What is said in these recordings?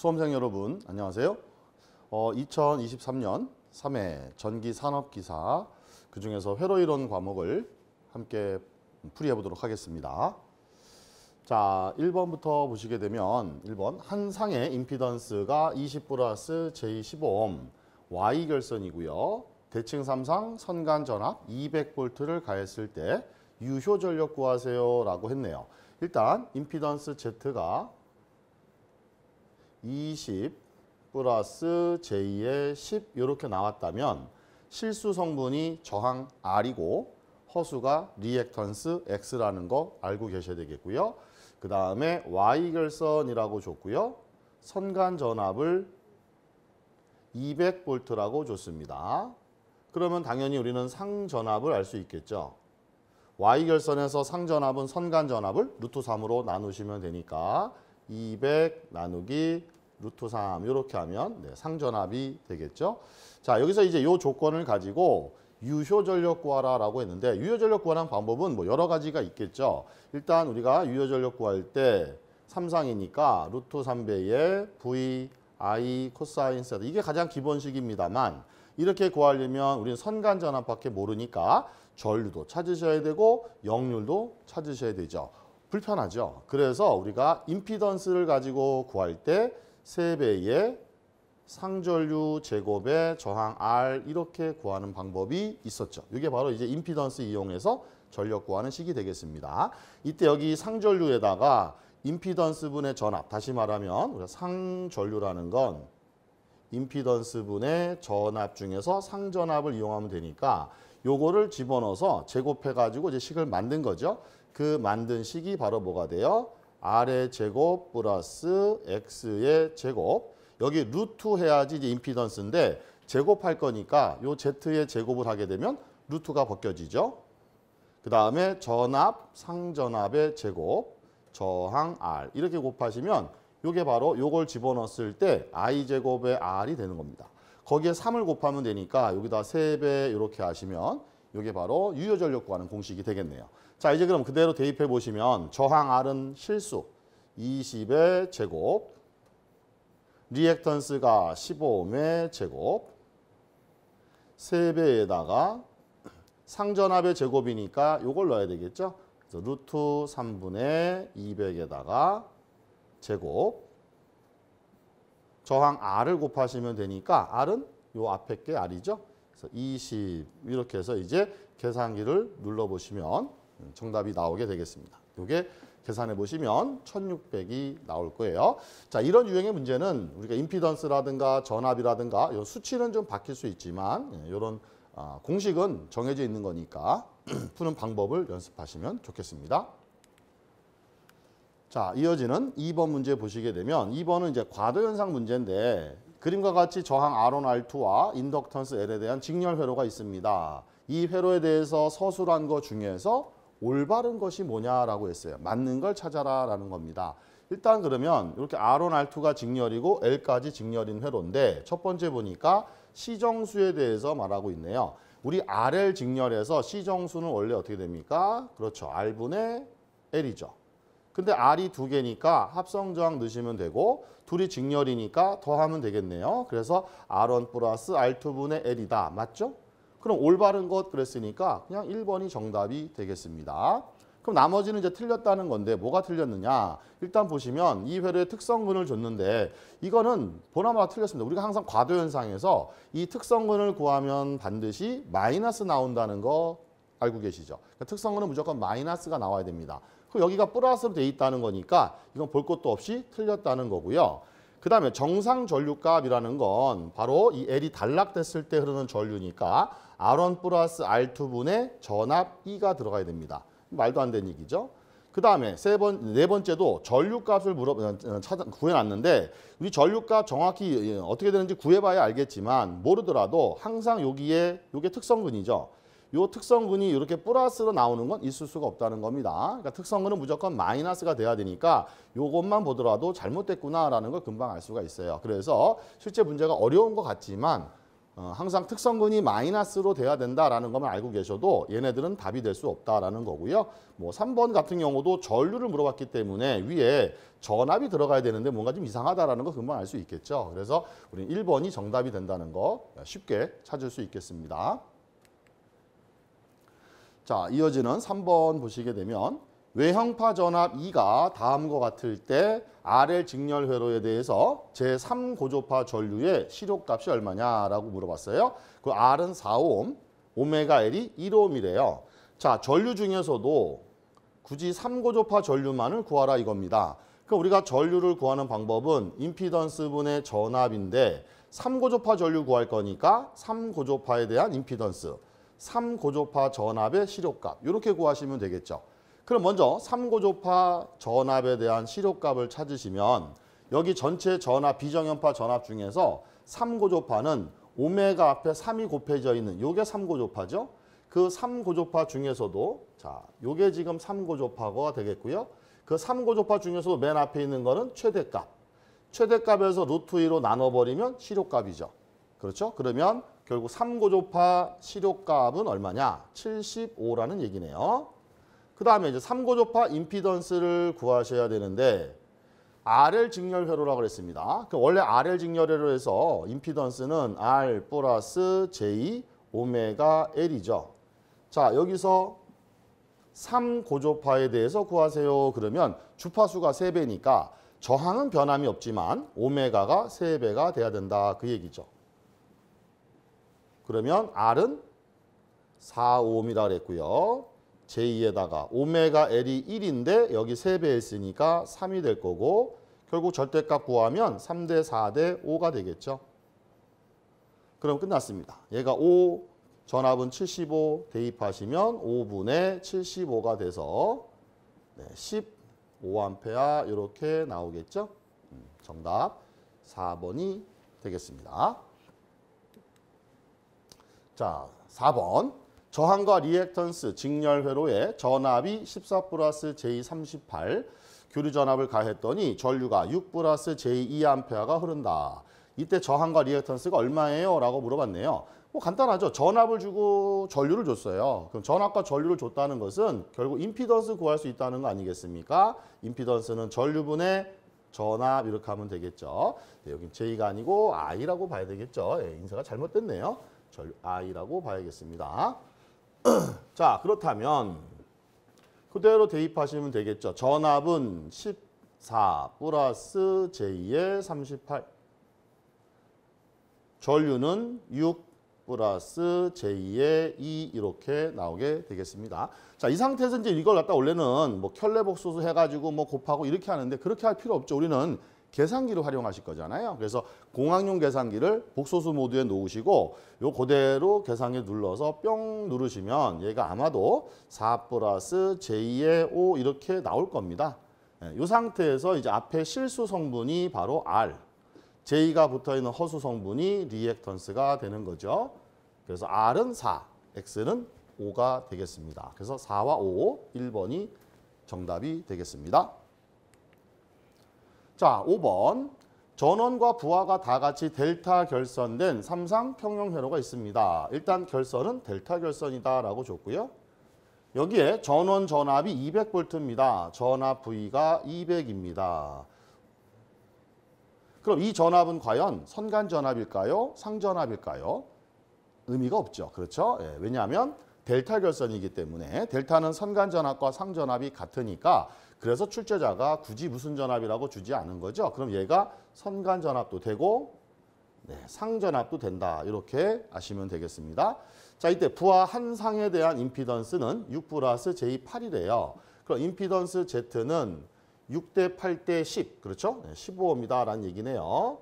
수험생 여러분 안녕하세요. 어, 2023년 3회 전기산업기사 그 중에서 회로이론 과목을 함께 풀이해 보도록 하겠습니다. 자 1번부터 보시게 되면 1번 한 상의 임피던스가 20 플러스 j15옴 Y결선이고요. 대칭 3상 선간 전압 200V를 가했을 때 유효 전력 구하세요 라고 했네요. 일단 임피던스 Z가 20 플러스 J의 10 이렇게 나왔다면 실수 성분이 저항 R이고 허수가 리액턴스 X라는 거 알고 계셔야 되겠고요. 그 다음에 Y결선이라고 줬고요. 선간전압을 200V라고 줬습니다. 그러면 당연히 우리는 상전압을 알 수 있겠죠. Y결선에서 상전압은 선간전압을 루트 3으로 나누시면 되니까 200 나누기 루트 3 이렇게 하면 네, 상전압이 되겠죠. 자 여기서 이제 요 조건을 가지고 유효전력 구하라라고 했는데 유효전력 구하는 방법은 뭐 여러 가지가 있겠죠. 일단 우리가 유효전력 구할 때 3상이니까 루트 3배의 V, I, 코사인 세타 이게 가장 기본식입니다만 이렇게 구하려면 우리는 선간전압밖에 모르니까 전류도 찾으셔야 되고 역률도 찾으셔야 되죠. 불편하죠. 그래서 우리가 임피던스를 가지고 구할 때 세배의 상전류 제곱에 저항 R 이렇게 구하는 방법이 있었죠. 이게 바로 이제 임피던스 이용해서 전력 구하는 식이 되겠습니다. 이때 여기 상전류에다가 임피던스 분의 전압, 다시 말하면 우리가 상전류라는 건 임피던스 분의 전압 중에서 상전압을 이용하면 되니까 요거를 집어넣어서 제곱해가지고 이제 식을 만든 거죠. 그 만든 식이 바로 뭐가 돼요? R의 제곱 플러스 X의 제곱. 여기 루트 해야지 이제 임피던스인데 제곱할 거니까 요 Z의 제곱을 하게 되면 루트가 벗겨지죠. 그 다음에 전압, 상전압의 제곱, 저항 R 이렇게 곱하시면 요게 바로 요걸 집어넣었을 때 I제곱의 R이 되는 겁니다. 거기에 3을 곱하면 되니까 여기다 3배 이렇게 하시면 요게 바로 유효전력 구하는 공식이 되겠네요. 자 이제 그럼 그대로 대입해 보시면 저항 R은 실수 20의 제곱 리액턴스가 15의 제곱 3배에다가 상전압의 제곱이니까 이걸 넣어야 되겠죠. 그래서 루트 3분의 200에다가 제곱 저항 R을 곱하시면 되니까 R은 요 앞에 게 R이죠. 그래서 20 이렇게 해서 이제 계산기를 눌러보시면 음, 정답이 나오게 되겠습니다. 이게 계산해 보시면 1600이 나올 거예요. 자, 이런 유형의 문제는 우리가 임피던스라든가 전압이라든가 이 수치는 좀 바뀔 수 있지만 이런 예, 아, 공식은 정해져 있는 거니까 푸는 방법을 연습하시면 좋겠습니다. 자, 이어지는 2번 문제 보시게 되면 2번은 이제 과도현상 문제인데 그림과 같이 저항 R1, R2와 인덕턴스 L에 대한 직렬 회로가 있습니다. 이 회로에 대해서 서술한 것 중에서 올바른 것이 뭐냐라고 했어요. 맞는 걸 찾아라라는 겁니다. 일단 그러면 이렇게 R1, R2가 직렬이고 L까지 직렬인 회로인데 첫 번째 보니까 시정수에 대해서 말하고 있네요. 우리 RL 직렬에서 시정수는 원래 어떻게 됩니까? 그렇죠. R분의 L이죠. 근데 R이 두 개니까 합성 저항 넣으시면 되고 둘이 직렬이니까 더하면 되겠네요. 그래서 R1 플러스 R2분의 L이다. 맞죠? 그럼 올바른 것 그랬으니까 그냥 1번이 정답이 되겠습니다. 그럼 나머지는 이제 틀렸다는 건데 뭐가 틀렸느냐. 일단 보시면 이 회로의 특성근을 줬는데 이거는 보나마나 틀렸습니다. 우리가 항상 과도 현상에서 이 특성근을 구하면 반드시 마이너스 나온다는 거 알고 계시죠? 그러니까 특성근은 무조건 마이너스가 나와야 됩니다. 그 여기가 플러스로 돼 있다는 거니까 이건 볼 것도 없이 틀렸다는 거고요. 그 다음에 정상 전류값이라는 건 바로 이 L이 단락됐을 때 흐르는 전류니까 R1 플러스 R2분의 전압 E가 들어가야 됩니다. 말도 안 되는 얘기죠. 그 다음에 세 번, 네 번째도 전류값을 물어, 찾아, 구해놨는데 우리 전류값 정확히 어떻게 되는지 구해봐야 알겠지만 모르더라도 항상 여기에 요게 특성근이죠. 요 특성근이 이렇게 플러스로 나오는 건 있을 수가 없다는 겁니다. 그러니까 특성근은 무조건 마이너스가 돼야 되니까 요것만 보더라도 잘못됐구나라는 걸 금방 알 수가 있어요. 그래서 실제 문제가 어려운 것 같지만 어, 항상 특성근이 마이너스로 돼야 된다라는 것만 알고 계셔도 얘네들은 답이 될 수 없다라는 거고요. 뭐 3번 같은 경우도 전류를 물어봤기 때문에 위에 전압이 들어가야 되는데 뭔가 좀 이상하다라는 거 금방 알수 있겠죠. 그래서 우리는 1번이 정답이 된다는 거 쉽게 찾을 수 있겠습니다. 자, 이어지는 3번 보시게 되면 외형파 전압 2가 다음과 같을 때 RL 직렬 회로에 대해서 제3고조파 전류의 시료값이 얼마냐라고 물어봤어요. 그 R은 4옴, 오메가 L이 1옴이래요. 자, 전류 중에서도 굳이 3고조파 전류만을 구하라 이겁니다. 그럼 그러니까 우리가 전류를 구하는 방법은 임피던스 분의 전압인데 3고조파 전류 구할 거니까 3고조파에 대한 임피던스, 3고조파 전압의 시료값 이렇게 구하시면 되겠죠. 그럼 먼저 3고조파 전압에 대한 실효값을 찾으시면 여기 전체 전압, 비정연파 전압 중에서 3고조파는 오메가 앞에 3이 곱해져 있는 요게 3고조파죠. 그 3고조파 중에서도 자, 요게 지금 3고조파가 되겠고요. 그 3고조파 중에서도 맨 앞에 있는 거는 최대값. 최대값에서 루트 2로 나눠버리면 실효값이죠 그렇죠? 그러면 결국 3고조파 실효값은 얼마냐? 75라는 얘기네요. 그 다음에 이제 3고조파 임피던스를 구하셔야 되는데 RL 직렬 회로라고 그랬습니다. 그 원래 RL 직렬 회로에서 임피던스는 R 플러스 J 오메가 L이죠. 자 여기서 3고조파에 대해서 구하세요. 그러면 주파수가 3배니까 저항은 변함이 없지만 오메가가 3배가 돼야 된다 그 얘기죠. 그러면 R은 4, 옴이라 그랬고요. 제2에다가 오메가 L이 1인데 여기 3배 했으니까 3이 될 거고 결국 절대값 구하면 3대 4대 5가 되겠죠. 그럼 끝났습니다. 얘가 5, 전압은 75 대입하시면 5분의 75가 돼서 네, 15A 이렇게 나오겠죠. 음, 정답 4번이 되겠습니다. 자, 4번. 저항과 리액턴스 직렬 회로에 전압이 14 플러스 J38 교류 전압을 가했더니 전류가 6 플러스 J2A가 흐른다. 이때 저항과 리액턴스가 얼마예요? 라고 물어봤네요. 뭐 간단하죠. 전압을 주고 전류를 줬어요. 그럼 전압과 전류를 줬다는 것은 결국 임피던스 구할 수 있다는 거 아니겠습니까? 임피던스는 전류분의 전압 이렇게 하면 되겠죠. 네, 여긴 J가 아니고 I라고 봐야 되겠죠. 예, 인사가 잘못됐네요. 전 I라고 봐야겠습니다. 자, 그렇다면 그대로 대입하시면 되겠죠. 전압은 14 플러스 J의 38. 전류는 6 플러스 J의 2 이렇게 나오게 되겠습니다. 자, 이 상태에서 이제 이걸 갖다 원래는 뭐 켤레 복소수 해가지고 뭐 곱하고 이렇게 하는데 그렇게 할 필요 없죠. 우리는 계산기를 활용하실 거잖아요. 그래서 공학용 계산기를 복소수 모드에 놓으시고 요 그대로 계산기 눌러서 뿅 누르시면 얘가 아마도 4 플러스 제2의 5 이렇게 나올 겁니다. 이 예, 상태에서 이제 앞에 실수 성분이 바로 R, J가 붙어있는 허수 성분이 리액턴스가 되는 거죠. 그래서 R은 4, X는 5가 되겠습니다. 그래서 4와 5, 1번이 정답이 되겠습니다. 자, 5번. 전원과 부하가 다 같이 델타 결선된 삼상 평형 회로가 있습니다. 일단 결선은 델타 결선이다라고 줬고요. 여기에 전원 전압이 200V입니다. 전압 V가 200입니다. 그럼 이 전압은 과연 선간 전압일까요? 상전압일까요? 의미가 없죠. 그렇죠? 예, 왜냐하면 델타 결선이기 때문에 델타는 선간 전압과 상전압이 같으니까 그래서 출제자가 굳이 무슨 전압이라고 주지 않은 거죠. 그럼 얘가 선간 전압도 되고 네, 상전압도 된다. 이렇게 아시면 되겠습니다. 자, 이때 부하 한 상에 대한 임피던스는 6 플러스 J8이래요. 그럼 임피던스 Z는 6대 8대 10, 그렇죠? 네, 15입니다. 라는 얘기네요.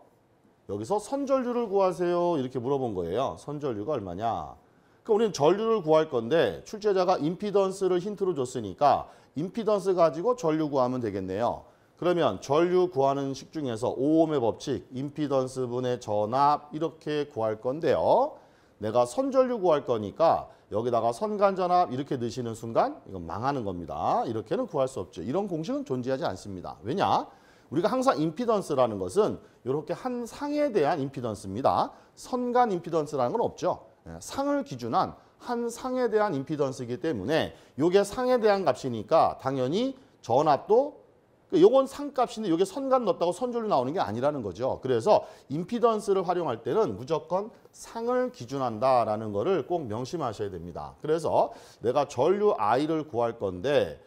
여기서 선전류를 구하세요. 이렇게 물어본 거예요. 선전류가 얼마냐? 그럼 우리는 전류를 구할 건데 출제자가 임피던스를 힌트로 줬으니까 임피던스 가지고 전류 구하면 되겠네요. 그러면 전류 구하는 식 중에서 오음의 법칙, 임피던스 분의 전압 이렇게 구할 건데요. 내가 선전류 구할 거니까 여기다가 선간전압 이렇게 넣으시는 순간 이건 망하는 겁니다. 이렇게는 구할 수 없죠. 이런 공식은 존재하지 않습니다. 왜냐? 우리가 항상 임피던스라는 것은 이렇게 한 상에 대한 임피던스입니다. 선간 임피던스라는 건 없죠. 예, 상을 기준한 한 상에 대한 임피던스이기 때문에 이게 상에 대한 값이니까 당연히 전압도 그 요건 상값인데 요게 선간 넣었다고 선줄로 나오는 게 아니라는 거죠. 그래서 임피던스를 활용할 때는 무조건 상을 기준한다라는 거를 꼭 명심하셔야 됩니다. 그래서 내가 전류 I를 구할 건데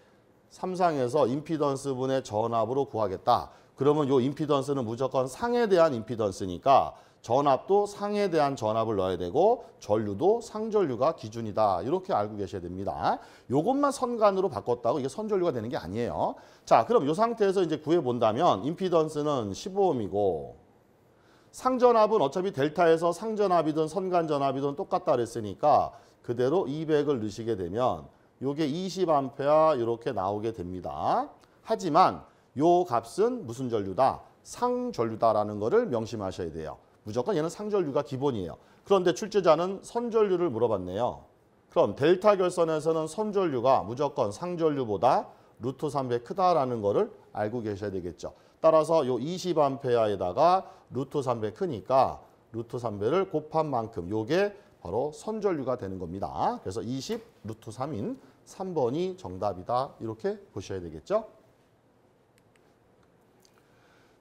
삼상에서 임피던스 분의 전압으로 구하겠다. 그러면 요 임피던스는 무조건 상에 대한 임피던스니까 전압도 상에 대한 전압을 넣어야 되고 전류도 상전류가 기준이다. 이렇게 알고 계셔야 됩니다. 요것만 선관으로 바꿨다고 이게 선전류가 되는 게 아니에요. 자, 그럼 요 상태에서 이제 구해 본다면 임피던스는 15옴이고 상전압은 어차피 델타에서 상전압이든 선관전압이든 똑같다 그랬으니까 그대로 200을 넣으시게 되면 요게 20A 이렇게 나오게 됩니다. 하지만 요 값은 무슨 전류다? 상전류다라는 거를 명심하셔야 돼요. 무조건 얘는 상전류가 기본이에요. 그런데 출제자는 선전류를 물어봤네요. 그럼 델타 결선에서는 선전류가 무조건 상전류보다 루트 3배 크다라는 거를 알고 계셔야 되겠죠. 따라서 요 20A에다가 루트 3배 크니까 루트 3배를 곱한 만큼 요게 바로 선전류가 되는 겁니다. 그래서 20 루트 3인 3번이 정답이다 이렇게 보셔야 되겠죠.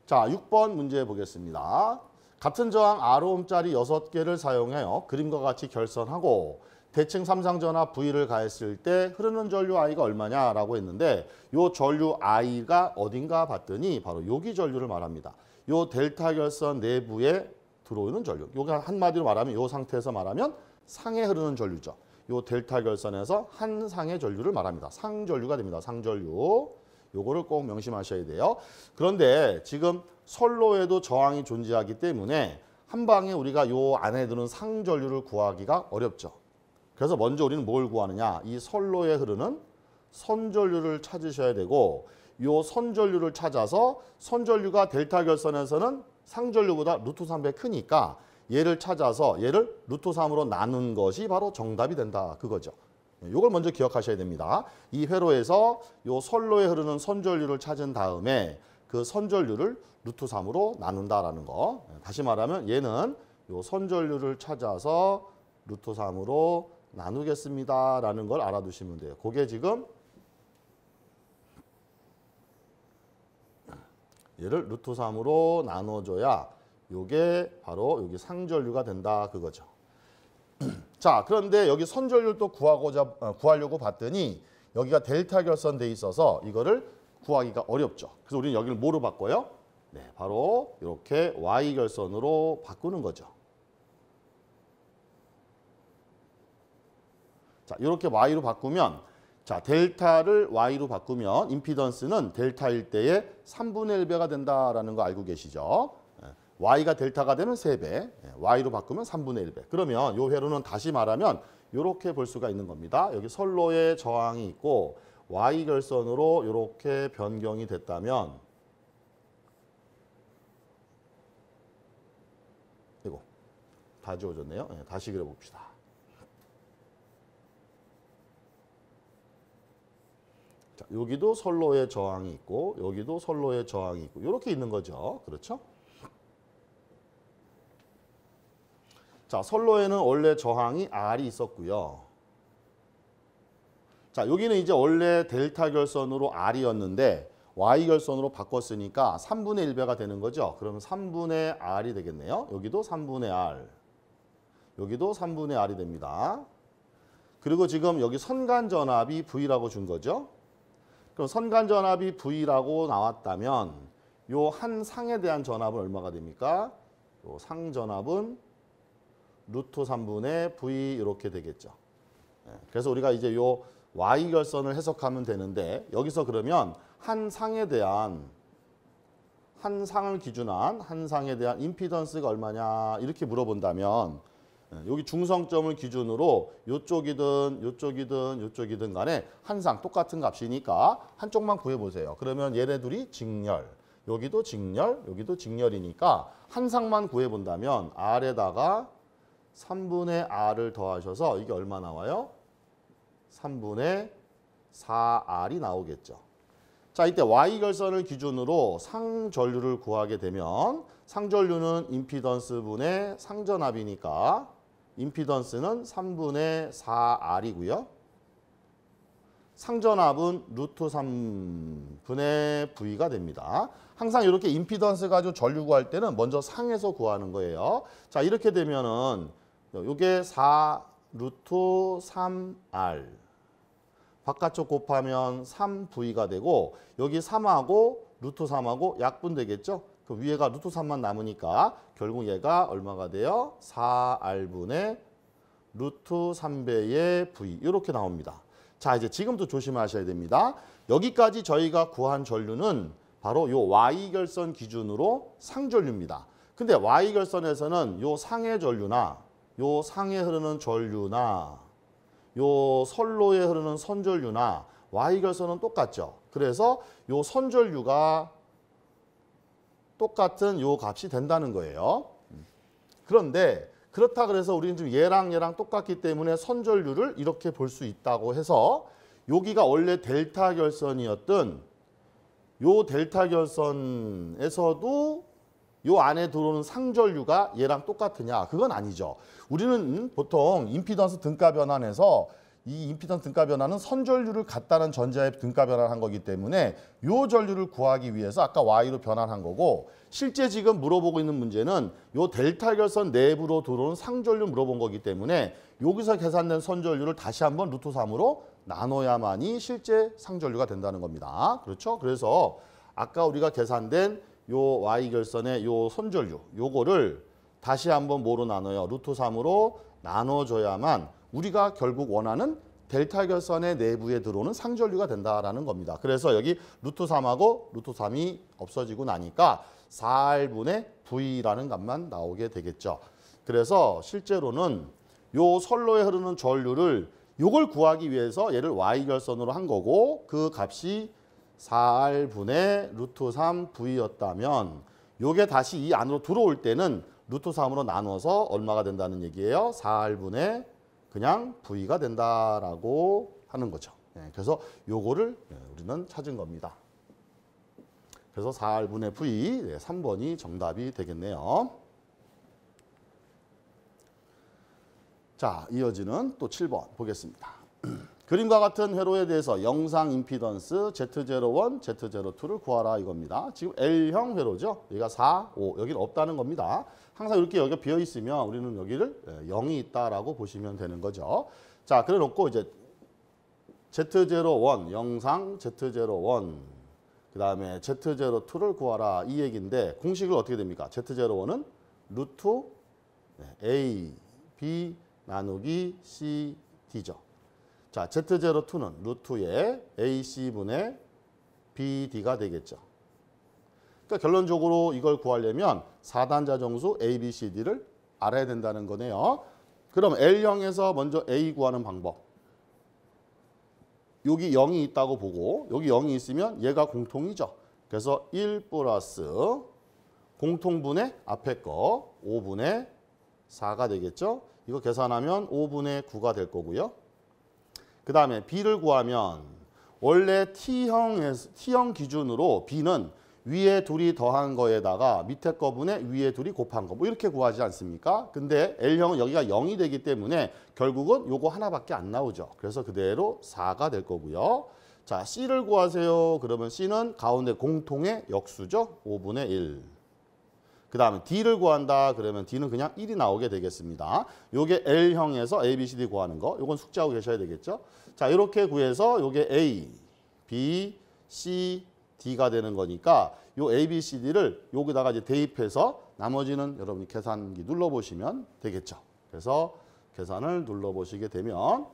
자, 6번 문제 보겠습니다. 같은 저항 아로움짜리 6개를 사용하여 그림과 같이 결선하고 대칭 삼상전화 V를 가했을 때 흐르는 전류 I가 얼마냐라고 했는데 이 전류 I가 어딘가 봤더니 바로 여기 전류를 말합니다. 이 델타 결선 내부에 들어오는 전류. 요게 한마디로 말하면 이 상태에서 말하면 상에 흐르는 전류죠. 이 델타 결선에서 한 상의 전류를 말합니다. 상전류가 됩니다. 상전류. 요거를 꼭 명심하셔야 돼요. 그런데 지금 선로에도 저항이 존재하기 때문에 한 방에 우리가 요 안에 드는 상전류를 구하기가 어렵죠. 그래서 먼저 우리는 뭘 구하느냐? 이 선로에 흐르는 선전류를 찾으셔야 되고 요 선전류를 찾아서 선전류가 델타 결선에서는 상전류보다 루트 3배 크니까 얘를 찾아서 얘를 루트 3으로 나눈 것이 바로 정답이 된다 그거죠. 네, 요걸 먼저 기억하셔야 됩니다. 이 회로에서 요 선로에 흐르는 선전류를 찾은 다음에 그 선절률을 루트 3으로 나눈다라는 거. 예, 다시 말하면 얘는 이 선절률을 찾아서 루트 3으로 나누겠습니다라는 걸 알아두시면 돼요. 그게 지금 얘를 루트 3으로 나눠줘야 요게 바로 여기 상절류가 된다 그거죠. 자 그런데 여기 선절률도 구하고자 어, 구하려고 봤더니 여기가 델타 결선돼 있어서 이거를 구하기가 어렵죠. 그래서 우리는 여기를 뭐로 바꿔요? 네, 바로 이렇게 Y결선으로 바꾸는 거죠. 자, 이렇게 Y로 바꾸면 자, 델타를 Y로 바꾸면 임피던스는 델타일 때의 3분의 1배가 된다라는 거 알고 계시죠? 예, Y가 델타가 되는 3배, 예, Y로 바꾸면 3분의 1배. 그러면 이 회로는 다시 말하면 이렇게 볼 수가 있는 겁니다. 여기 선로에 저항이 있고 Y 결선으로 이렇게 변경이 됐다면 이거 다 지워졌네요. 네, 다시 그려봅시다. 자, 여기도 선로의 저항이 있고 여기도 선로의 저항이 있고 이렇게 있는 거죠. 그렇죠? 자, 선로에는 원래 저항이 R이 있었고요. 자, 여기는 이제 원래 델타 결선으로 R이었는데 Y 결선으로 바꿨으니까 3분의 1배가 되는 거죠. 그러면 3분의 R이 되겠네요. 여기도 3분의 R. 여기도 3분의 R이 됩니다. 그리고 지금 여기 선간전압이 V라고 준 거죠. 그럼 선간전압이 V라고 나왔다면 요 한 상에 대한 전압은 얼마가 됩니까? 요 상전압은 루트 3분의 V 이렇게 되겠죠. 예, 그래서 우리가 이제 요 Y결선을 해석하면 되는데 여기서 그러면 한 상에 대한 한 상을 기준한 한 상에 대한 임피던스가 얼마냐 이렇게 물어본다면 예, 여기 중성점을 기준으로 이쪽이든 이쪽이든 이쪽이든 간에 한 상 똑같은 값이니까 한쪽만 구해보세요. 그러면 얘네 둘이 직렬 여기도 직렬 여기도 직렬이니까 한 상만 구해본다면 R에다가 3분의 R을 더하셔서 이게 얼마 나와요? 3분의 4R이 나오겠죠. 자, 이때 Y결선을 기준으로 상전류를 구하게 되면 상전류는 임피던스 분의 상전압이니까 임피던스는 3분의 4R이고요. 상전압은 루트 3분의 V가 됩니다. 항상 이렇게 임피던스 가지고 전류 구할 때는 먼저 상에서 구하는 거예요. 자, 이렇게 되면은 요게 4 루트 3R 바깥쪽 곱하면 3V가 되고 여기 3하고 루트 3하고 약분 되겠죠? 그 위에가 루트 3만 남으니까 결국 얘가 얼마가 돼요? 4R분의 루트 3배의 V 이렇게 나옵니다. 자 이제 지금도 조심하셔야 됩니다. 여기까지 저희가 구한 전류는 바로 요 Y결선 기준으로 상전류입니다. 근데 Y결선에서는 요상의 전류나 요 상에 흐르는 전류나 요 선로에 흐르는 선전류나 Y결선은 똑같죠. 그래서 요 선전류가 똑같은 요 값이 된다는 거예요. 그런데 그렇다 그래서 우리는 지금 얘랑 얘랑 똑같기 때문에 선전류를 이렇게 볼 수 있다고 해서 여기가 원래 델타 결선이었던 요 델타 결선에서도 요 안에 들어오는 상절류가 얘랑 똑같으냐? 그건 아니죠. 우리는 보통 임피던스 등가 변환에서 이 임피던스 등가 변환은 선전류를 같다는 전자하에 등가 변환한 거기 때문에 요 전류를 구하기 위해서 아까 y로 변환한 거고 실제 지금 물어보고 있는 문제는 요 델타 결선 내부로 들어오는 상전류 물어본 거기 때문에 여기서 계산된 선전류를 다시 한번 루트 3으로 나눠야만이 실제 상전류가 된다는 겁니다. 그렇죠? 그래서 아까 우리가 계산된 요 Y 결선의 요 손절류 요거를 다시 한번 뭐로 나눠요? 루트 3으로 나눠줘야만 우리가 결국 원하는 델타 결선의 내부에 들어오는 상전류가 된다라는 겁니다. 그래서 여기 루트 3하고 루트 3이 없어지고 나니까 4R분의 V라는 값만 나오게 되겠죠. 그래서 실제로는 요 선로에 흐르는 전류를 요걸 구하기 위해서 얘를 Y결선으로 한 거고 그 값이 4R분의 루트 3V였다면 요게 다시 이 안으로 들어올 때는 루트 3으로 나눠서 얼마가 된다는 얘기예요? 4R분의 그냥 V가 된다라고 하는 거죠. 예, 그래서 요거를 예, 우리는 찾은 겁니다. 그래서 4R분의 V, 네, 3번이 정답이 되겠네요. 자, 이어지는 또 7번 보겠습니다. 그림과 같은 회로에 대해서 영상 임피던스 Z01, Z02를 구하라 이겁니다. 지금 L형 회로죠. 여기가 4, 5, 여기는 없다는 겁니다. 항상 이렇게 여기가 비어있으면 우리는 여기를 0이 예, 있다라고 보시면 되는 거죠. 자, 그래 놓고 이제 Z01, 영상 Z01, 그 다음에 Z02를 구하라 이 얘기인데 공식을 어떻게 됩니까? Z01은 루트 네, A, B 나누기 C, D죠. 자, Z02는 루트의 AC분의 BD가 되겠죠. 그러니까 결론적으로 이걸 구하려면 4단자 정수 ABCD를 알아야 된다는 거네요. 그럼 L0에서 먼저 A 구하는 방법. 여기 0이 있다고 보고 여기 0이 있으면 얘가 공통이죠. 그래서 1 플러스 공통분의 앞에 거 5분의 4가 되겠죠. 이거 계산하면 5분의 9가 될 거고요. 그 다음에 B를 구하면 원래 T형, T형 기준으로 B는 위에 둘이 더한 거에다가 밑에 거분에 위에 둘이 곱한 거 뭐 이렇게 구하지 않습니까? 근데 L형은 여기가 0이 되기 때문에 결국은 요거 하나밖에 안 나오죠. 그래서 그대로 4가 될 거고요. 자 C를 구하세요. 그러면 C는 가운데 공통의 역수죠. 5분의 1. 그 다음에 D를 구한다 그러면 D는 그냥 1이 나오게 되겠습니다. 요게 L형에서 A, B, C, D 구하는 거 요건 숙제하고 계셔야 되겠죠. 자 이렇게 구해서 요게 A, B, C, D가 되는 거니까 요 A, B, C, D를 여기다가 이제 대입해서 나머지는 여러분이 계산기 눌러보시면 되겠죠. 그래서 계산을 눌러보시게 되면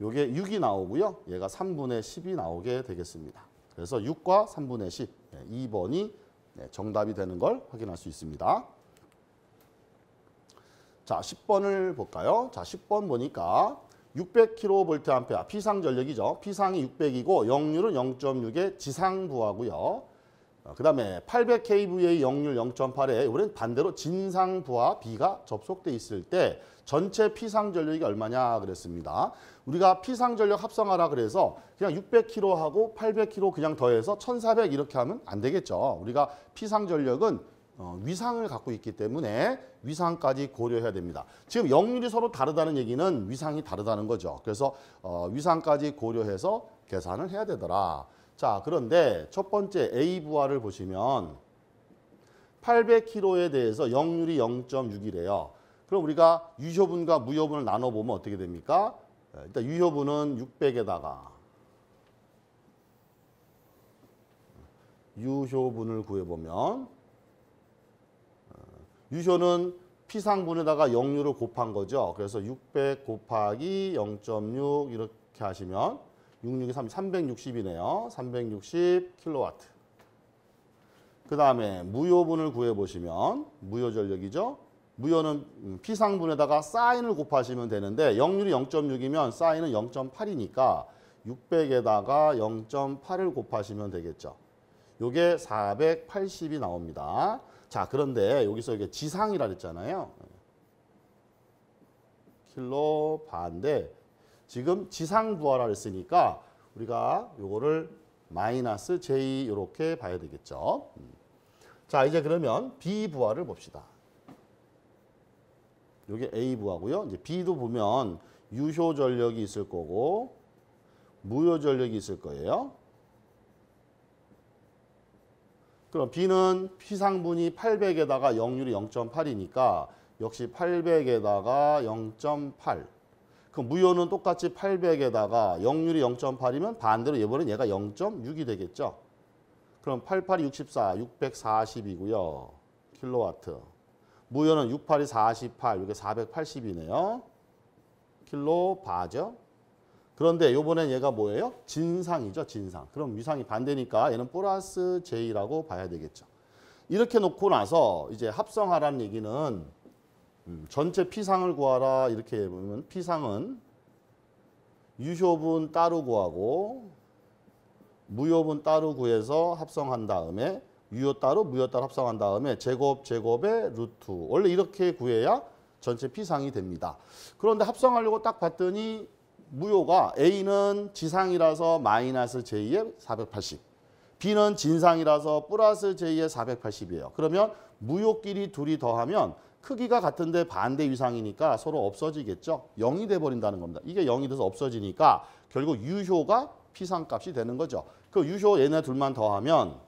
요게 6이 나오고요. 얘가 3분의 10이 나오게 되겠습니다. 그래서 6과 3분의 10, 2번이 예, 네, 정답이 되는 걸 확인할 수 있습니다. 자, 10번을 볼까요? 자, 10번 보니까 600kVA 피상 전력이죠. 피상이 600이고 역률은 0.6의 지상부하고요. 그 다음에 800kVA 역률 0.8에 이번엔 반대로 진상부와비가 접속돼 있을 때 전체 피상전력이 얼마냐 그랬습니다. 우리가 피상전력 합성하라 그래서 그냥 600kg하고 800kg 그냥 더해서 1400 이렇게 하면 안 되겠죠. 우리가 피상전력은 어, 위상을 갖고 있기 때문에 위상까지 고려해야 됩니다. 지금 역률이 서로 다르다는 얘기는 위상이 다르다는 거죠. 그래서 어, 위상까지 고려해서 계산을 해야 되더라. 자, 그런데 첫 번째 A 부하를 보시면 800kg에 대해서 역률이 0.6이래요. 그럼 우리가 유효분과 무효분을 나눠보면 어떻게 됩니까? 네, 일단 유효분은 600에다가 유효분을 구해보면 어, 유효는 피상분에다가 역류를 곱한 거죠. 그래서 600 곱하기 0.6 이렇게 하시면 662, 3, 360이네요. 360 k w 와그 다음에 무효분을 구해보시면 무효전력이죠. 무효는 음, 피상분에다가 사인을 곱하시면 되는데 역률이 0.6이면 사인은 0.8이니까 600에다가 0.8을 곱하시면 되겠죠. 요게 480이 나옵니다. 자, 그런데 여기서 이게 지상이라 그랬잖아요. 킬로 바인데 지금 지상 부하라 했으니까 우리가 요거를 마이너스 J 이렇게 봐야 되겠죠. 음. 자 이제 그러면 B 부하를 봅시다. 요게 A 부하고요. 이제 B도 보면 유효 전력이 있을 거고 무효 전력이 있을 거예요. 그럼 B는 피상분이 800에다가 영률이 0.8이니까 역시 800에다가 0.8그 무효는 똑같이 800에다가 영률이 0.8이면 반대로 이번엔 얘가 0.6이 되겠죠. 그럼 88이 64, 640이고요. 킬로와트. 무효는 68이 48, 이게 480이네요. 킬로바죠. 그런데 요번엔 얘가 뭐예요? 진상이죠, 진상. 그럼 위상이 반대니까 얘는 플러스 J라고 봐야 되겠죠. 이렇게 놓고 나서 이제 합성하라는 얘기는 음, 전체 피상을 구하라 이렇게 보면 P상은 유효분 따로 구하고 무효분 따로 구해서 합성한 다음에 유효 따로 무효 따로 합성한 다음에 제곱 제곱의 루트 원래 이렇게 구해야 전체 P상이 됩니다. 그런데 합성하려고 딱 봤더니 무효가 A는 지상이라서 마이너스 J의 480 B는 진상이라서 플러스 J의 480이에요. 그러면 무효끼리 둘이 더하면 크기가 같은데 반대 위상이니까 서로 없어지겠죠. 0이 돼버린다는 겁니다. 이게 0이 돼서 없어지니까 결국 유효가 피상값이 되는 거죠. 그 유효 얘네 둘만 더하면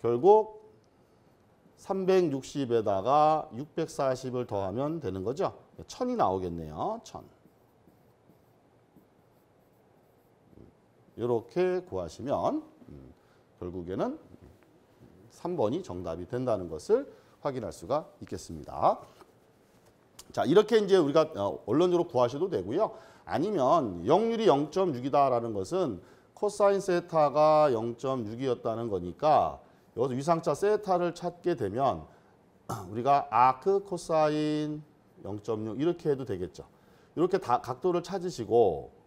결국 360에다가 640을 더하면 되는 거죠. 1000이 나오겠네요. 1000. 이렇게 구하시면 음, 결국에는 3번이 정답이 된다는 것을 확인할 수가 있겠습니다. 자 이렇게 이제 우리가 어, 언론으로 구하셔도 되고요. 아니면 영률이 0.6이다라는 것은 코사인 세타가 0.6이었다는 거니까 여기서 위상차 세타를 찾게 되면 우리가 아크 코사인 0.6 이렇게 해도 되겠죠. 이렇게 다 각도를 찾으시고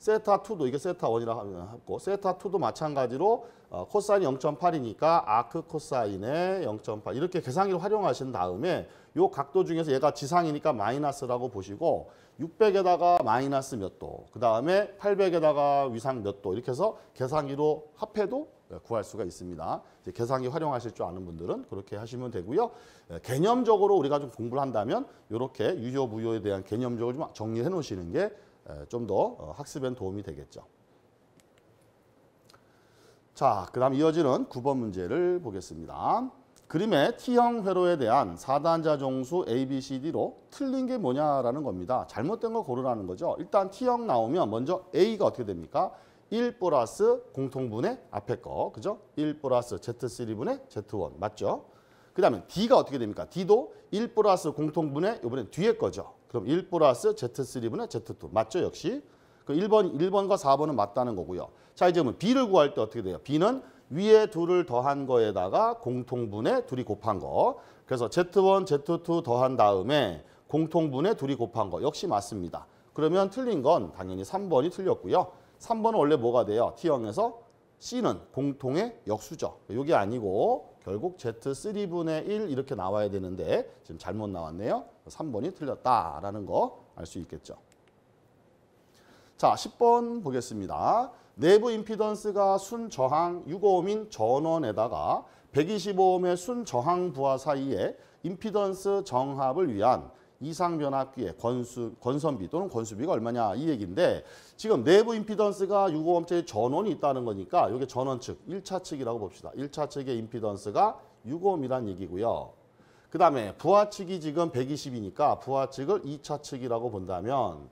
세타2도 이게 세타1이라 고 하고 세타2도 마찬가지로 어, 코사인 0.8이니까 아크 코사인의 0.8 이렇게 계산기를 활용하신 다음에 요 각도 중에서 얘가 지상이니까 마이너스라고 보시고 600에다가 마이너스 몇 도, 그 다음에 800에다가 위상 몇 도 이렇게 해서 계산기로 합해도 예, 구할 수가 있습니다. 계산기 활용하실 줄 아는 분들은 그렇게 하시면 되고요. 예, 개념적으로 우리가 좀 공부를 한다면 이렇게 유효, 무효에 대한 개념적으로 좀 정리해 놓으시는 게 좀더학습에 어, 도움이 되겠죠. 자, 그 다음 이어지는 9번 문제를 보겠습니다. 그림의 T형 회로에 대한 4단자 정수 A, B, C, D로 틀린 게 뭐냐라는 겁니다. 잘못된 거 고르라는 거죠. 일단 T형 나오면 먼저 A가 어떻게 됩니까? 1 플러스 공통분의 앞에 거, 그죠? 1 플러스 Z3분의 Z1, 맞죠? 그 다음에 D가 어떻게 됩니까? D도 1 플러스 공통분의 이번에 뒤에 거죠. 그럼 1 플러스 Z3분의 Z2 맞죠 역시? 그 1번, 1번과 4번은 맞다는 거고요. 자 이제 그면 B를 구할 때 어떻게 돼요? B는 위에 둘을 더한 거에다가 공통분의 둘이 곱한 거. 그래서 Z1, Z2 더한 다음에 공통분의 둘이 곱한 거 역시 맞습니다. 그러면 틀린 건 당연히 3번이 틀렸고요. 3번은 원래 뭐가 돼요? T형에서 C는 공통의 역수죠. 이게 아니고 결국 Z3분의 1 이렇게 나와야 되는데 지금 잘못 나왔네요. 3번이 틀렸다라는 거 알 수 있겠죠. 자, 10번 보겠습니다. 내부 임피던스가 순저항 6오음인 전원에다가 125옴의 순저항 부하 사이에 임피던스 정합을 위한 이상변압기의 건수, 건선비 또는 건수비가 얼마냐 이 얘기인데 지금 내부 임피던스가 6 5 0체의 전원이 있다는 거니까 이게 전원 측, 1차 측이라고 봅시다. 1차 측의 임피던스가 650이란 얘기고요. 그 다음에 부하 측이 지금 120이니까 부하 측을 2차 측이라고 본다면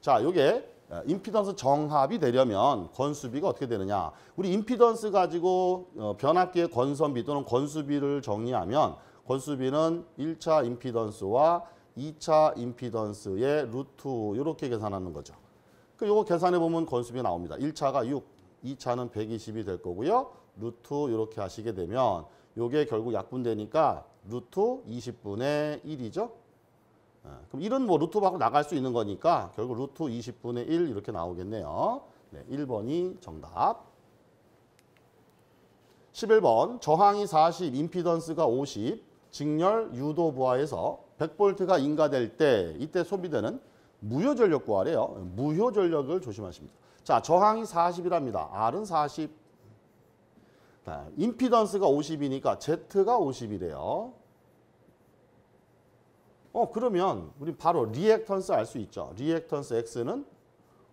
자, 요게 어, 임피던스 정합이 되려면 건수비가 어떻게 되느냐. 우리 임피던스 가지고 어, 변압기의 건선비 또는 건수비를 정리하면 건수비는 1차 임피던스와 2차 임피던스의 루트 이렇게 계산하는 거죠. 그거 계산해 보면 건수비 나옵니다. 1차가 6, 2차는 120이 될 거고요. 루트 이렇게 하시게 되면 요게 결국 약분되니까 루트 20분의 1이죠. 예, 그럼 1은 뭐 루트 밖으 나갈 수 있는 거니까 결국 루트 20분의 1 이렇게 나오겠네요. 네, 1번이 정답. 11번 저항이 40, 임피던스가 50, 직렬 유도 부하에서 100V가 인가될 때 이때 소비되는 무효 전력 구하래요. 무효 전력을 조심하십니다. 자, 저항이 40이랍니다. R은 40. 임피던스가 50이니까 Z가 50이래요. 어, 그러면 우리 바로 리액턴스 알 수 있죠. 리액턴스 X는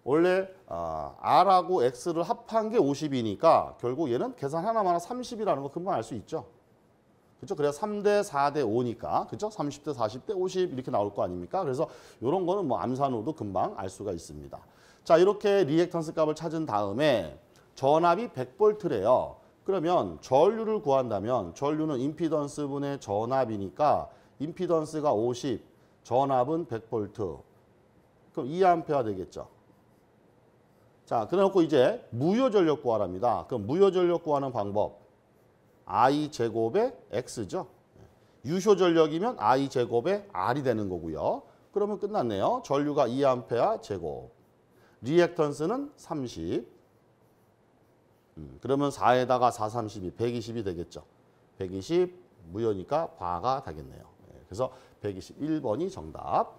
원래 어, R하고 X를 합한 게 50이니까 결국 얘는 계산 하나마나 30이라는 거 금방 알 수 있죠. 그렇죠? 그래야 3대, 4대, 5니까 그렇죠? 30대, 40대, 50 이렇게 나올 거 아닙니까? 그래서 이런 거는 뭐 암산으로도 금방 알 수가 있습니다. 자 이렇게 리액턴스 값을 찾은 다음에 전압이 100볼트래요. 그러면 전류를 구한다면 전류는 임피던스 분의 전압이니까 임피던스가 50, 전압은 100볼트. 그럼 2A 되겠죠. 자, 그래놓고 이제 무효전력 구하랍니다. 그럼 무효전력 구하는 방법. i 제곱의 x죠. 유효 전력이면 i 제곱의 r이 되는 거고요. 그러면 끝났네요. 전류가 2A 제곱. 리액턴스는 30. 음, 그러면 4에다가 4, 32, 120이 되겠죠. 120 무효니까 바가 되겠네요. 예, 그래서 121번이 정답.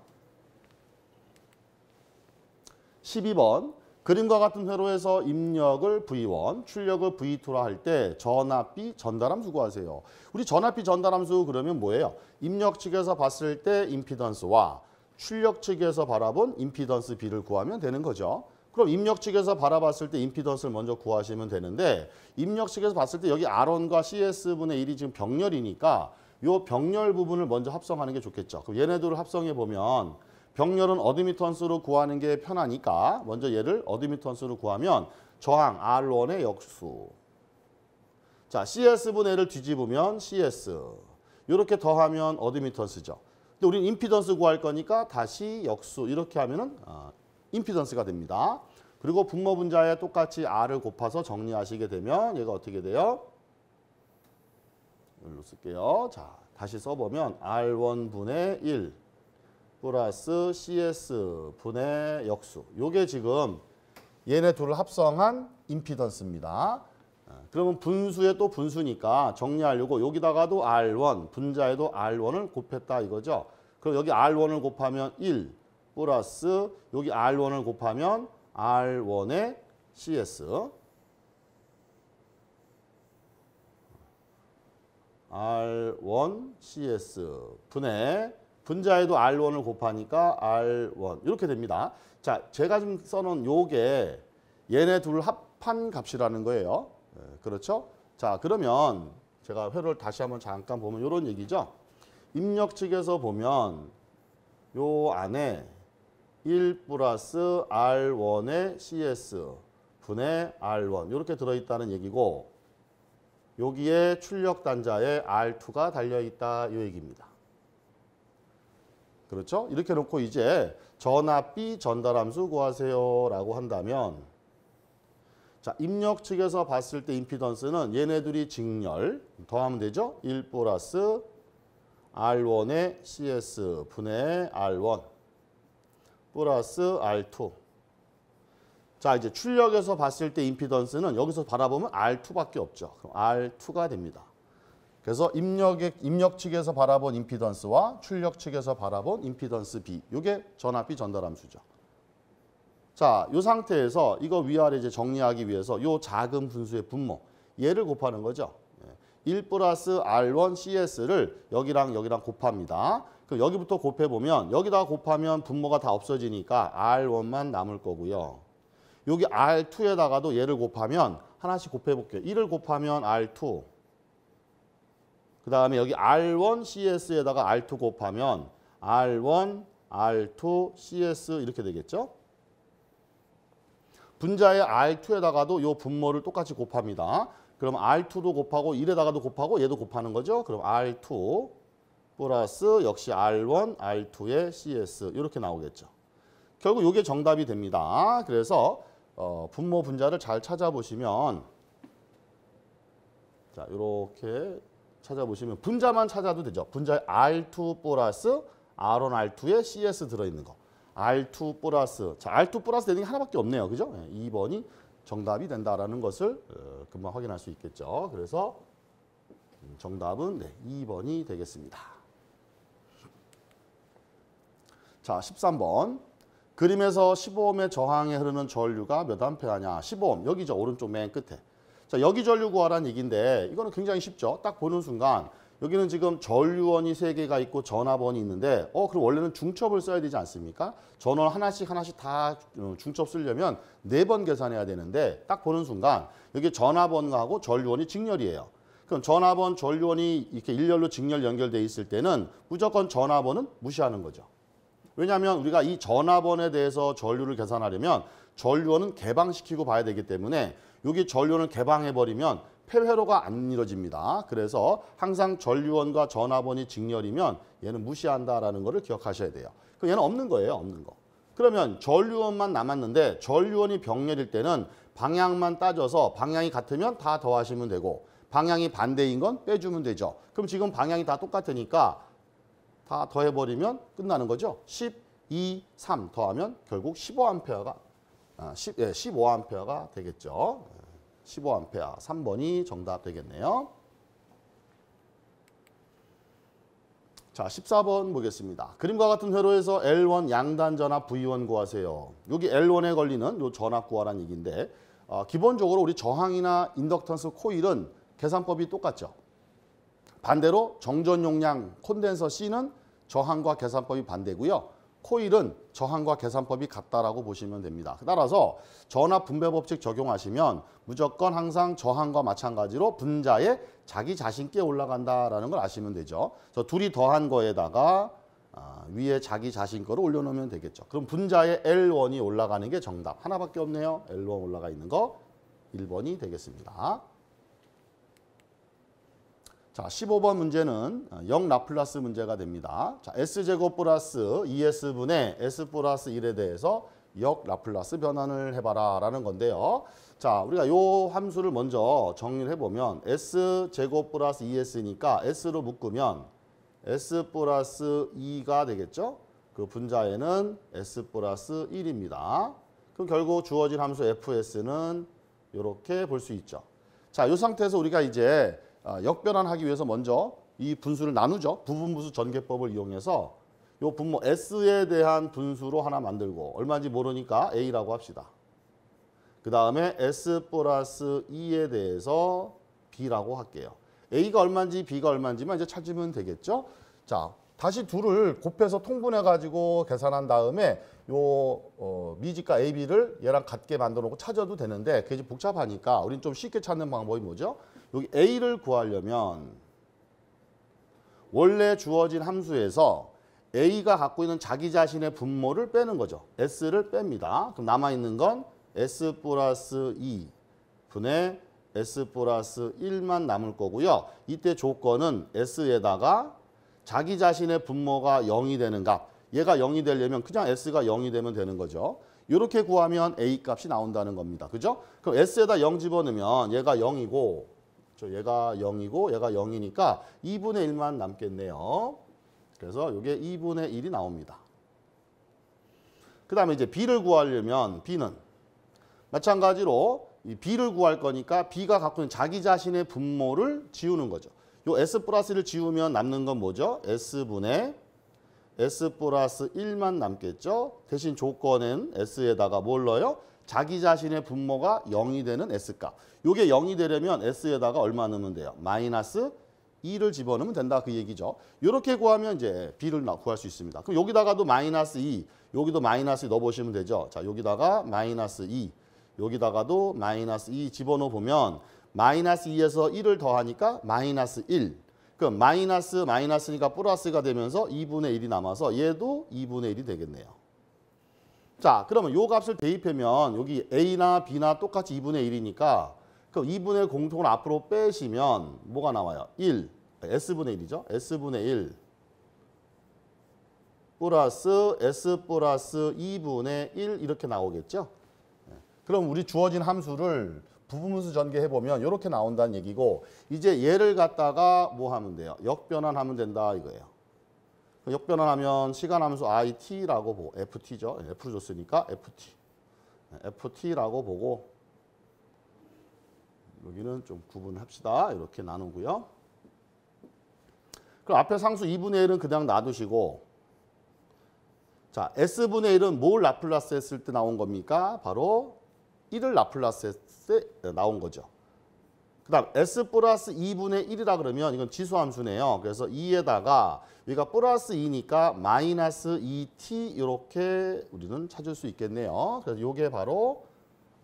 12번 그림과 같은 회로에서 입력을 V1, 출력을 V2라 할 때 전압비 전달함수 구하세요. 우리 전압비 전달함수 그러면 뭐예요? 입력 측에서 봤을 때 임피던스와 출력 측에서 바라본 임피던스 B를 구하면 되는 거죠. 그럼 입력 측에서 바라봤을 때 임피던스를 먼저 구하시면 되는데 입력 측에서 봤을 때 여기 R1과 CS분의 1이 지금 병렬이니까 이 병렬 부분을 먼저 합성하는 게 좋겠죠. 그럼 얘네들을 합성해 보면 병렬은 어드미턴스로 구하는 게 편하니까 먼저 얘를 어드미턴스로 구하면 저항 R1의 역수 자 CS분 의 L을 뒤집으면 CS 이렇게 더하면 어드미턴스죠 근데 우린 임피던스 구할 거니까 다시 역수 이렇게 하면은 어, 아, 임피던스가 됩니다 그리고 분모 분자에 똑같이 R을 곱해서 정리하시게 되면 얘가 어떻게 돼요? 여기로 쓸게요 자 다시 써보면 R1분의 1 플러스 CS 분의 역수. 요게 지금 얘네 둘을 합성한 임피던스입니다. 아, 그러면 분수에 또 분수니까 정리하려고 여기다가도 R1, 분자에도 R1을 곱했다 이거죠. 그럼 여기 R1을 곱하면 1 플러스 여기 R1을 곱하면 R1의 CS R1 CS 분의 분자에도 R1을 곱하니까 R1 이렇게 됩니다. 자, 제가 지금 써놓은 요게 얘네 둘 합한 값이라는 거예요. 네, 그렇죠? 자, 그러면 제가 회로를 다시 한번 잠깐 보면 이런 얘기죠. 입력 측에서 보면 요 안에 1 플러스 R1의 CS 분의 R1 이렇게 들어있다는 얘기고 여기에 출력 단자에 R2가 달려있다 이 얘기입니다. 그렇죠? 이렇게 놓고 이제 전압 B 전달함수 구하세요라고 한다면 자 입력 측에서 봤을 때 임피던스는 얘네 둘이 직렬 더하면 되죠? 1 플러스 R1의 CS 분의 R1 플러스 R2 자 이제 출력에서 봤을 때 임피던스는 여기서 바라보면 R2밖에 없죠. 그럼 R2가 됩니다. 그래서 입력 입력 측에서 바라본 임피던스와 출력 측에서 바라본 임피던스 B. 이게 전압비 전달함수죠. 자, 이 상태에서 이거 위아래 이제 정리하기 위해서 이 작은 분수의 분모 얘를 곱하는 거죠. 1 예. 플러스 R1 CS를 여기랑 여기랑 곱합니다. 그럼 여기부터 곱해보면 여기다 곱하면 분모가 다 없어지니까 R1만 남을 거고요. 여기 R2에다가도 얘를 곱하면 하나씩 곱해볼게요. 1을 곱하면 R2, 그 다음에 여기 R1 CS에다가 R2 곱하면 R1, R2, CS 이렇게 되겠죠? 분자의 R2에다가도 이 분모를 똑같이 곱합니다. 그럼 R2도 곱하고 1에다가도 곱하고 얘도 곱하는 거죠? 그럼 R2 플러스 역시 R1, R2의 CS 이렇게 나오겠죠. 결국 이게 정답이 됩니다. 그래서 어, 분모 분자를 잘 찾아보시면 자 이렇게 찾아보시면 분자만 찾아도 되죠. 분자 R2 플러스 R1, R2에 CS 들어있는 거. R2 플러스, 자 R2 플러스 되는 게 하나밖에 없네요. 그죠? 2번이 예, 정답이 된다라는 것을 어, 금방 확인할 수 있겠죠. 그래서 음, 정답은 네, 2번이 되겠습니다. 자, 13번. 그림에서 15옴의 저항에 흐르는 전류가 몇 암페어냐? 15옴, 여기죠. 오른쪽 맨 끝에. 자, 여기 전류 구하는 얘기인데 이거는 굉장히 쉽죠. 딱 보는 순간 여기는 지금 전류원이 세개가 있고 전압원이 있는데 어 그럼 원래는 중첩을 써야 되지 않습니까? 전원 하나씩 하나씩 다 어, 중첩 쓰려면 네 번 계산해야 되는데 딱 보는 순간 여기 전압원하고 전류원이 직렬이에요. 그럼 전압원, 전류원이 이렇게 일렬로 직렬 연결돼 있을 때는 무조건 전압원은 무시하는 거죠. 왜냐하면 우리가 이 전압원에 대해서 전류를 계산하려면 전류원은 개방시키고 봐야 되기 때문에 여기 전류원을 개방해버리면 폐회로가 안 이루어집니다. 그래서 항상 전류원과 전압원이 직렬이면 얘는 무시한다라는 것을 기억하셔야 돼요. 그럼 얘는 없는 거예요. 없는 거. 그러면 전류원만 남았는데 전류원이 병렬일 때는 방향만 따져서 방향이 같으면 다 더하시면 되고 방향이 반대인 건 빼주면 되죠. 그럼 지금 방향이 다 똑같으니까 다 더해버리면 끝나는 거죠. 12, 3 더하면 결국 15A가 15A가 아, 예, 되겠죠. 15A 3번이 정답 되겠네요. 자, 14번 보겠습니다. 그림과 같은 회로에서 L1 양단 전압 V1 구하세요. 여기 L1에 걸리는 요 전압 구하라는 얘기인데 어, 기본적으로 우리 저항이나 인덕턴스 코일은 계산법이 똑같죠. 반대로 정전 용량 콘덴서 C는 저항과 계산법이 반대고요. 코일은 저항과 계산법이 같다라고 보시면 됩니다. 따라서 전압 분배 법칙 적용하시면 무조건 항상 저항과 마찬가지로 분자에 자기 자신께 올라간다라는 걸 아시면 되죠. 그래서 둘이 더한 거에다가 아, 위에 자기 자신 거를 올려놓으면 되겠죠. 그럼 분자에 L1이 올라가는 게 정답. 하나밖에 없네요. L1 올라가 있는 거 1번이 되겠습니다. 자, 15번 문제는 영 라플라스 문제가 됩니다. 자, S제곱 플러스 2S분의 e S 플러스 1에 대해서 역 라플라스 변환을 해봐라 라는 건데요. 자, 우리가 요 함수를 먼저 정리를 해보면 S제곱 플러스 2S니까 e S로 묶으면 S 플러스 2가 되겠죠? 그 분자에는 S 플러스 1입니다. 그럼 결국 주어진 함수 FS는 이렇게 볼 수 있죠. 자, 요 상태에서 우리가 이제 어, 역변환하기 위해서 먼저 이 분수를 나누죠. 부분부수 전개법을 이용해서 이 분모 S에 대한 분수로 하나 만들고 얼마인지 모르니까 A라고 합시다. 그 다음에 S 플러스 E에 대해서 B라고 할게요. A가 얼마인지 B가 얼마인지만 이제 찾으면 되겠죠. 자, 다시 둘을 곱해서 통분해가지고 계산한 다음에 이 어, 미지가 AB를 얘랑 같게 만들어 놓고 찾아도 되는데 그게 좀 복잡하니까 우린 좀 쉽게 찾는 방법이 뭐죠? 여기 A를 구하려면 원래 주어진 함수에서 A가 갖고 있는 자기 자신의 분모를 빼는 거죠. S를 뺍니다. 그럼 남아있는 건 S 플러스 2 e 분의 S 플러스 1만 남을 거고요. 이때 조건은 S에다가 자기 자신의 분모가 0이 되는 값. 얘가 0이 되려면 그냥 S가 0이 되면 되는 거죠. 이렇게 구하면 A 값이 나온다는 겁니다. 그죠? 그럼 S에다 0 집어넣으면 얘가 0이고 그렇죠? 얘가 0이고 얘가 0이니까 2분의 1만 남겠네요. 그래서 이게 2분의 1이 나옵니다. 그 다음에 이제 B를 구하려면 B는 마찬가지로 이 B를 구할 거니까 B가 갖고 있는 자기 자신의 분모를 지우는 거죠. 요 S 플러스를 지우면 남는 건 뭐죠? S분의 S 플러스 1만 남겠죠. 대신 조건은 S에다가 뭘 넣어요? 자기 자신의 분모가 0이 되는 S값. 요게 0이 되려면 S에다가 얼마 넣으면 돼요? 마이너스 2를 집어넣으면 된다 그 얘기죠. 이렇게 구하면 이제 B를 구할 수 있습니다. 그럼 여기다가도 마이너스 2, 여기도 마이너스 2 넣어보시면 되죠. 자 여기다가 마이너스 2, 여기다가도 마이너스 2 집어넣어 보면 마이너스 2에서 1을 더하니까 마이너스 1. 그럼 마이너스 마이너스니까 플러스가 되면서 2분의 1이 남아서 얘도 2분의 1이 되겠네요. 자 그러면 요 값을 대입하면 여기 A나 B나 똑같이 2분의 1이니까 그 2분의 공통을 앞으로 빼시면 뭐가 나와요? 1, S분의 1이죠. S분의 1 플러스 S 플러스 2분의 1 이렇게 나오겠죠. 예. 그럼 우리 주어진 함수를 부분수 전개해보면 이렇게 나온다는 얘기고 이제 얘를 갖다가 뭐 하면 돼요? 역변환하면 된다 이거예요. 역변환하면 시간 함수 it라고 보고 ft죠. 예, f로 줬으니까 ft. 예, ft라고 보고 여기는 좀 구분합시다. 이렇게 나누고요. 그럼 앞에 상수 2분의 1은 그냥 놔두시고 자 S분의 1은 뭘 라플라스 했을 때 나온 겁니까? 바로 1을 라플라스 했을 때 네, 나온 거죠. 그 다음 S 플러스 2분의 1이라 그러면 이건 지수함수네요. 그래서 2에다가 여기가 플러스 2니까 마이너스 2t 이렇게 우리는 찾을 수 있겠네요. 그래서 이게 바로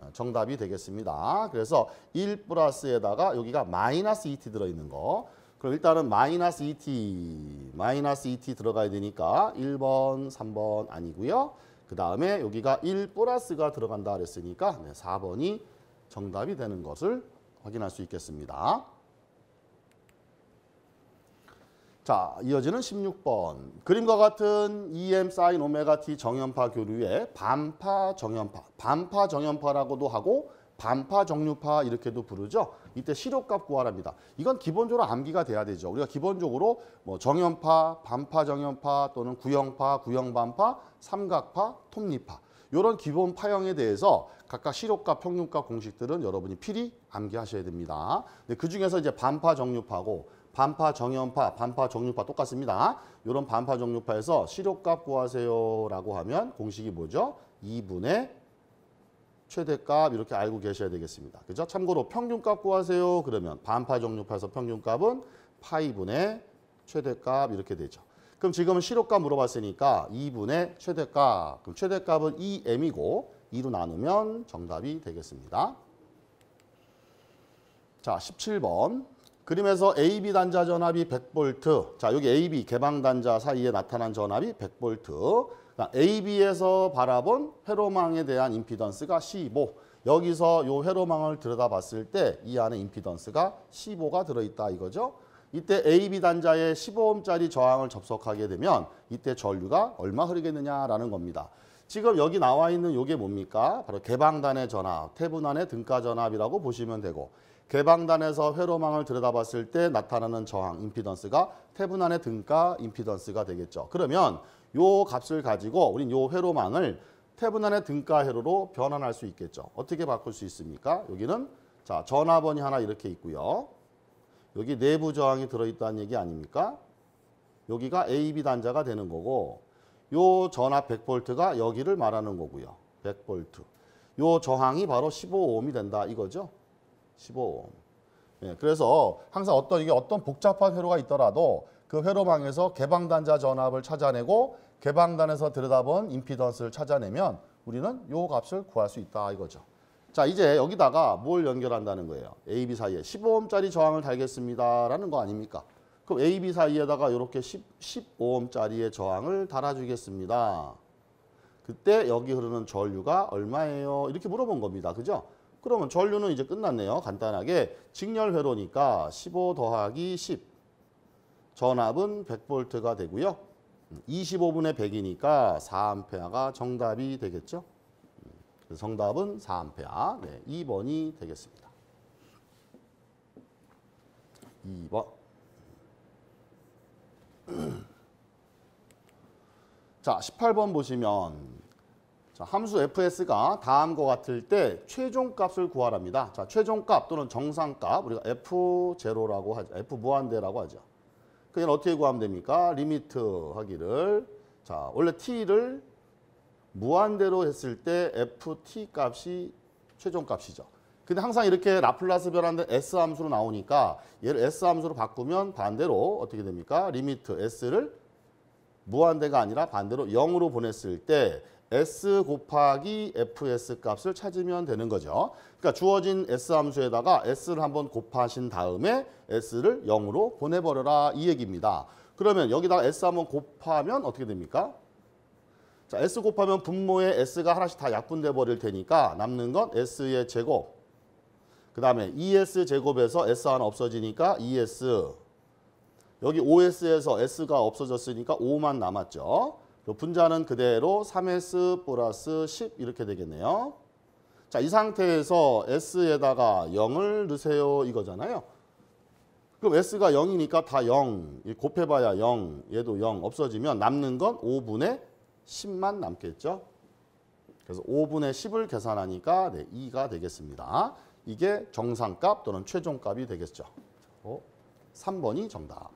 어, 정답이 되겠습니다. 그래서 1 플러스에다가 여기가 마이너스 2t 들어있는 거 그럼 일단은 마이너스 2t 마이너스 2t 들어가야 되니까 1번, 3번 아니고요. 그 다음에 여기가 1 플러스가 들어간다 그랬으니까 4번이 정답이 되는 것을 확인할 수 있겠습니다. 자, 이어지는 16번. 그림과 같은 EM 사인 오메가 T 정연파 교류에 반파 정연파, 반파 정연파라고도 하고 반파 정류파 이렇게도 부르죠. 이때 시료값 구하랍니다. 이건 기본적으로 암기가 돼야 되죠. 우리가 기본적으로 뭐 정연파, 반파 정연파 또는 구형파, 구형반파, 삼각파, 톱니파 이런 기본 파형에 대해서 각각 시료값, 평균값 공식들은 여러분이 필히 암기하셔야 됩니다. 근데 그중에서 이제 반파 정류파고 반파 정연파, 반파 정류파 똑같습니다. 이런 반파 정류파에서 시료값 구하세요라고 하면 공식이 뭐죠? 2분의 최대값 이렇게 알고 계셔야 되겠습니다. 그죠? 참고로 평균값 구하세요 그러면 반파 정류파에서 평균값은 파이분의 최대값 이렇게 되죠. 그럼 지금은 시료값 물어봤으니까 2분의 최대값. 그럼 최대값은 2m이고 2로 나누면 정답이 되겠습니다. 자, 17번. 그림에서 AB 단자 전압이 100V 자 여기 AB 개방 단자 사이에 나타난 전압이 100V AB에서 바라본 회로망에 대한 임피던스가 15 여기서 요 회로망을 들여다봤을 때 이 안에 임피던스가 15가 들어있다 이거죠 이때 AB 단자에 15옴짜리 저항을 접속하게 되면 이때 전류가 얼마 흐르겠느냐라는 겁니다 지금 여기 나와 있는 요게 뭡니까 바로 개방단의 전압, 태분안의 등가 전압이라고 보시면 되고 개방단에서 회로망을 들여다봤을 때 나타나는 저항 임피던스가 태분안의 등가 임피던스가 되겠죠. 그러면 요 값을 가지고 우린 요 회로망을 태분안의 등가 회로로 변환할 수 있겠죠. 어떻게 바꿀 수 있습니까? 여기는 자 전화번이 하나 이렇게 있고요. 여기 내부 저항이 들어있다는 얘기 아닙니까? 여기가 AB 단자가 되는 거고 요 전압 100V가 여기를 말하는 거고요. 100V. 요 저항이 바로 15 옴이 된다 이거죠. 15옴. 예, 그래서 항상 어떤 이게 어떤 복잡한 회로가 있더라도 그 회로망에서 개방단자 전압을 찾아내고 개방단에서 들여다본 임피던스를 찾아내면 우리는 요 값을 구할 수 있다 이거죠. 자 이제 여기다가 뭘 연결한다는 거예요. A, B 사이에 15옴짜리 저항을 달겠습니다라는 거 아닙니까? 그럼 A, B 사이에다가 이렇게 1 15옴짜리의 저항을 달아주겠습니다. 그때 여기 흐르는 전류가 얼마예요? 이렇게 물어본 겁니다. 그죠? 그러면 전류는 이제 끝났네요. 간단하게 직렬 회로니까 15 더하기 10 전압은 100V가 되고요. 25분의 음, 100이니까 4A가 정답이 되겠죠. 음, 정답은 4A, 네, 2번이 되겠습니다. 2번. 음. 자, 18번 보시면 자, 함수 fs가 다음과 같을 때 최종값을 구하랍니다. 자, 최종값 또는 정상값 우리가 f0라고 하죠. f 무한대라고 하죠. 그냥 어떻게 구하면 됩니까? 리미트 하기를 자, 원래 t를 무한대로 했을 때 ft 값이 최종값이죠. 근데 항상 이렇게 라플라스 변환된 S 함수로 나오니까 얘를 S 함수로 바꾸면 반대로 어떻게 됩니까? 리미트 S를 무한대가 아니라 반대로 0으로 보냈을 때 S 곱하기 FS 값을 찾으면 되는 거죠. 그러니까 주어진 S 함수에다가 S를 한번 곱하신 다음에 S를 0으로 보내버려라 이 얘기입니다. 그러면 여기다가 S 한번 곱하면 어떻게 됩니까? 자, S 곱하면 분모에 S가 하나씩 다 약분돼 버릴 테니까 남는 건 S의 제곱. 그 다음에 ES 제곱에서 S 하나 없어지니까 ES. 여기 OS에서 S가 없어졌으니까 5만 남았죠. 높은 자는 그대로 3S 플러스 10 이렇게 되겠네요. 자, 이 상태에서 S에다가 0을 넣으세요 이거잖아요. 그럼 S가 0이니까 다 0, 곱해봐야 0, 얘도 0 없어지면 남는 건 5분의 10만 남겠죠. 그래서 5분의 10을 계산하니까 네, 2가 되겠습니다. 이게 정상값 또는 최종값이 되겠죠. 3번이 어? 정답.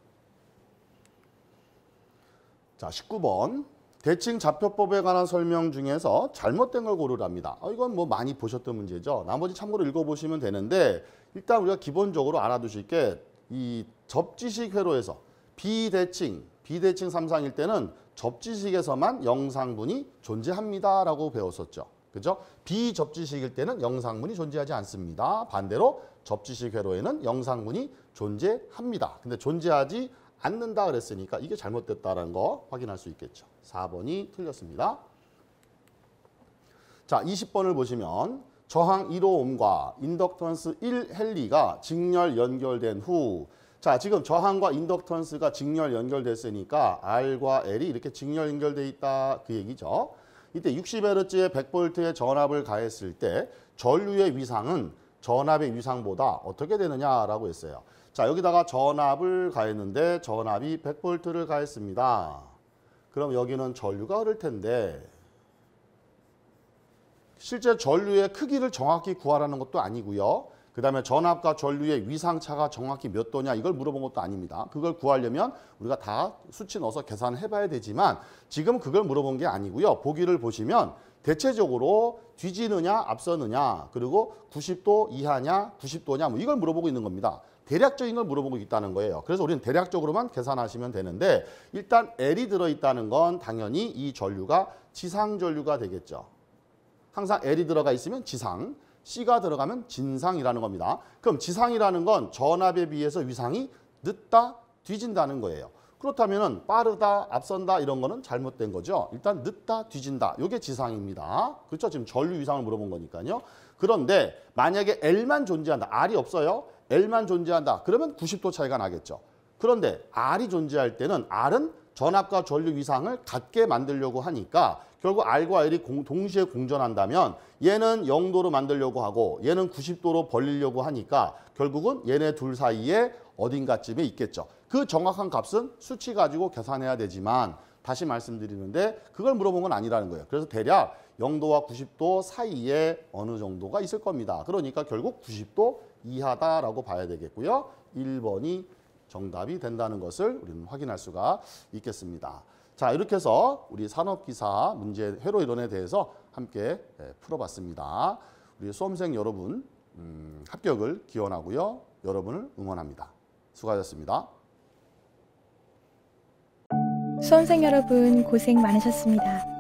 자, 19번. 대칭 좌표법에 관한 설명 중에서 잘못된 걸 고르랍니다. 어, 이건 뭐 많이 보셨던 문제죠. 나머지 참고로 읽어보시면 되는데 일단 우리가 기본적으로 알아두실 게 이 접지식 회로에서 비대칭, 비대칭 삼상일 때는 접지식에서만 영상분이 존재합니다라고 배웠었죠. 그죠? 비접지식일 때는 영상분이 존재하지 않습니다. 반대로 접지식 회로에는 영상분이 존재합니다. 근데 존재하지 않는다 그랬으니까 이게 잘못됐다는 거 확인할 수 있겠죠. 4번이 틀렸습니다. 자, 20번을 보시면 저항 1호옴과 인덕턴스 1헨리가 직렬 연결된 후 자, 지금 저항과 인덕턴스가 직렬 연결됐으니까 R과 L이 이렇게 직렬 연결돼 있다 그 얘기죠. 이때 60Hz의 100V의 전압을 가했을 때 전류의 위상은 전압의 위상보다 어떻게 되느냐라고 했어요. 자 여기다가 전압을 가했는데 전압이 100V를 가했습니다. 그럼 여기는 전류가 흐를 텐데 실제 전류의 크기를 정확히 구하라는 것도 아니고요. 그 다음에 전압과 전류의 위상차가 정확히 몇 도냐 이걸 물어본 것도 아닙니다. 그걸 구하려면 우리가 다 수치 넣어서 계산해봐야 되지만 지금 그걸 물어본 게 아니고요. 보기를 보시면 대체적으로 뒤지느냐 앞서느냐 그리고 90도 이하냐 90도냐 뭐 이걸 물어보고 있는 겁니다. 대략적인 걸 물어보고 있다는 거예요. 그래서 우리는 대략적으로만 계산하시면 되는데 일단 L이 들어있다는 건 당연히 이 전류가 지상 전류가 되겠죠. 항상 L이 들어가 있으면 지상, C가 들어가면 진상이라는 겁니다. 그럼 지상이라는 건 전압에 비해서 위상이 늦다, 뒤진다는 거예요. 그렇다면 빠르다, 앞선다 이런 거는 잘못된 거죠. 일단 늦다, 뒤진다. 이게 지상입니다. 그렇죠? 지금 전류 위상을 물어본 거니까요. 그런데 만약에 L만 존재한다. R이 없어요. L만 존재한다. 그러면 90도 차이가 나겠죠. 그런데 R이 존재할 때는 R은 전압과 전류 위상을 같게 만들려고 하니까 결국 R과 L이 공, 동시에 공전한다면 얘는 0도로 만들려고 하고 얘는 90도로 벌리려고 하니까 결국은 얘네 둘 사이에 어딘가쯤에 있겠죠. 그 정확한 값은 수치 가지고 계산해야 되지만 다시 말씀드리는데 그걸 물어본 건 아니라는 거예요. 그래서 대략 0도와 90도 사이에 어느 정도가 있을 겁니다. 그러니까 결국 90도 이하다라고 봐야 되겠고요. 1번이 정답이 된다는 것을 우리는 확인할 수가 있겠습니다. 자 이렇게 해서 우리 산업기사 문제 회로 이론에 대해서 함께 예, 풀어봤습니다. 우리 수험생 여러분 음, 합격을 기원하고요. 여러분을 응원합니다. 수고하셨습니다. 수험생 여러분 고생 많으셨습니다.